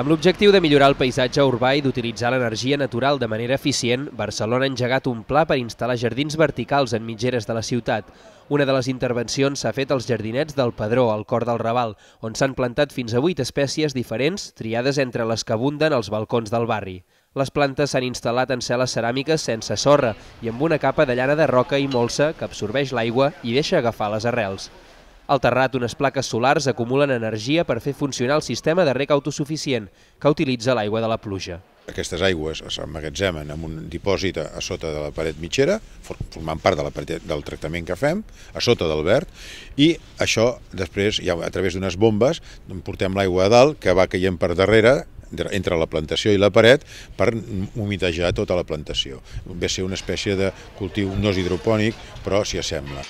Amb l'objectiu de millorar el paisatge urbà i d'utilitzar l'energia natural de manera eficient, Barcelona ha engegat un pla per instal·lar jardins verticals en mitgeres de la ciutat. Una de les intervencions s'ha fet als jardinets del Pedró, al cor del Raval, on s'han plantat fins a 8 espècies diferents, triades entre les que abunden als balcons del barri. Les plantes s'han instal·lat en cel·les ceràmiques sense sorra i amb una capa de llana de roca i molsa que absorbeix l'aigua i deixa agafar les arrels. Al terrat, unes plaques solars acumulen energia per fer funcionar el sistema de rec autosuficient, que utilitza l'aigua de la pluja. Aquestes aigües s'emmagatzemen en un dipòsit a sota de la paret mitjera, formant part de la paret, del tractament que fem, a sota del verd, i això després, ja a través d'unes bombes, portem l'aigua a dalt, que va caient per darrere, entre la plantació i la paret per humitejar tota la plantació. Ve ser una espècie de cultiu no hidropònic, però s'hi assembla.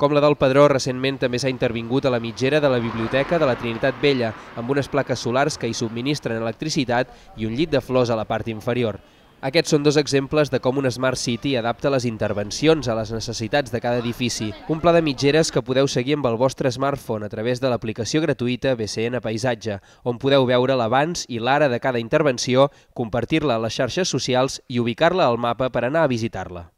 Com la del Pedró, recentment també s'ha intervingut a la mitgera de la Biblioteca de la Trinitat Vella, amb unes plaques solars que hi subministren electricitat i un llit de flors a la part inferior. Aquests són dos exemples de com un Smart City adapta les intervencions a les necessitats de cada edifici. Un pla de mitgeres que podeu seguir amb el vostre smartphone a través de l'aplicació gratuïta BCN Paisatge, on podeu veure l'abans i l'ara de cada intervenció, compartir-la a les xarxes socials i ubicar-la al mapa per anar a visitar-la.